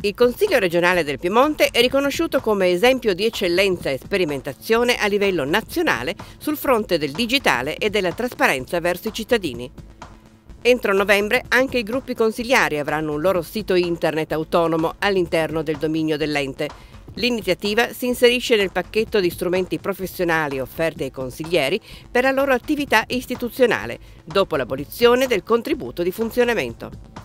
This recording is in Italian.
Il Consiglio regionale del Piemonte è riconosciuto come esempio di eccellenza e sperimentazione a livello nazionale sul fronte del digitale e della trasparenza verso i cittadini. Entro novembre anche i gruppi consigliari avranno un loro sito internet autonomo all'interno del dominio dell'ente. L'iniziativa si inserisce nel pacchetto di strumenti professionali offerti ai consiglieri per la loro attività istituzionale, dopo l'abolizione del contributo di funzionamento.